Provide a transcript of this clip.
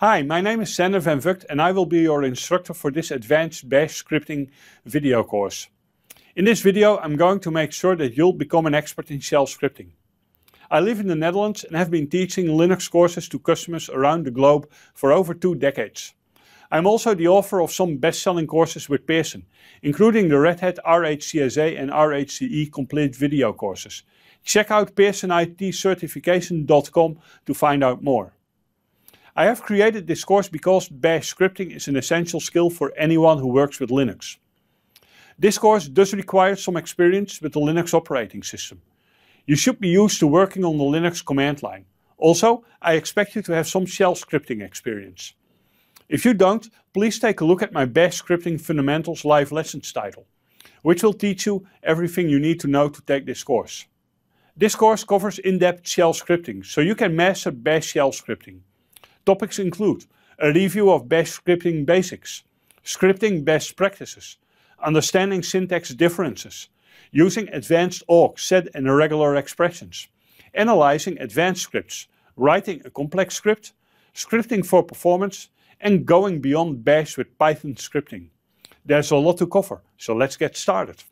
Hi, my name is Sander van Vught and I will be your instructor for this advanced bash scripting video course. In this video I'm going to make sure that you'll become an expert in shell scripting. I live in the Netherlands and have been teaching Linux courses to customers around the globe for over two decades. I'm also the author of some best-selling courses with Pearson, including the Red Hat RHCSA and RHCE complete video courses. Check out pearsonitcertification.com to find out more. I have created this course because bash scripting is an essential skill for anyone who works with Linux. This course does require some experience with the Linux operating system. You should be used to working on the Linux command line. Also, I expect you to have some shell scripting experience. If you don't, please take a look at my Bash Scripting Fundamentals Live Lessons title, which will teach you everything you need to know to take this course. This course covers in-depth shell scripting, so you can master Bash shell scripting. Topics include a review of Bash scripting basics, scripting best practices, understanding syntax differences, using advanced awk, set, and irregular expressions, analyzing advanced scripts, writing a complex script, scripting for performance, and going beyond Bash with Python scripting. There's a lot to cover, so let's get started.